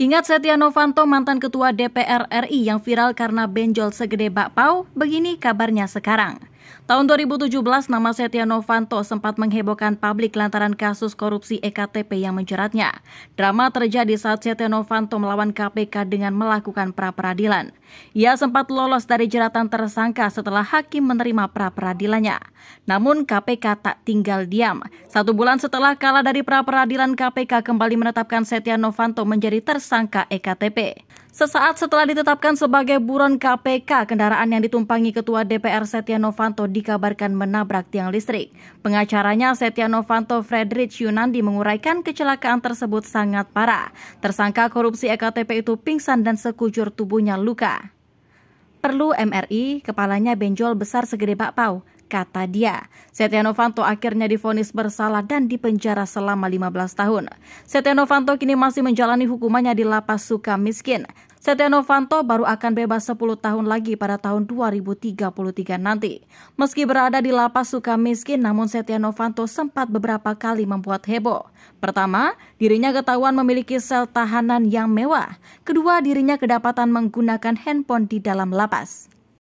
Ingat Setia Novanto mantan ketua DPR RI yang viral karena benjol segede bakpao? Begini kabarnya sekarang. Tahun 2017, nama Setia Novanto sempat menghebohkan publik lantaran kasus korupsi EKTP yang menjeratnya. Drama terjadi saat Setia Novanto melawan KPK dengan melakukan pra-peradilan. Ia sempat lolos dari jeratan tersangka setelah hakim menerima pra-peradilannya. Namun KPK tak tinggal diam. Satu bulan setelah kalah dari pra-peradilan KPK kembali menetapkan Setia Novanto menjadi tersangka EKTP. Sesaat setelah ditetapkan sebagai buron KPK, kendaraan yang ditumpangi Ketua DPR Setia Novanto dikabarkan menabrak tiang listrik. Pengacaranya Setia Novanto Frederick Yunandi menguraikan kecelakaan tersebut sangat parah. Tersangka korupsi EKTP itu pingsan dan sekujur tubuhnya luka. Perlu MRI, kepalanya benjol besar segede bakpau, kata dia. Setia Novanto akhirnya difonis bersalah dan dipenjara selama 15 tahun. Setia Novanto kini masih menjalani hukumannya di Lapas Suka Miskin. Setia Novanto baru akan bebas 10 tahun lagi pada tahun 2033 nanti. Meski berada di lapas suka miskin, namun Setia Novanto sempat beberapa kali membuat heboh. Pertama, dirinya ketahuan memiliki sel tahanan yang mewah. Kedua, dirinya kedapatan menggunakan handphone di dalam lapas.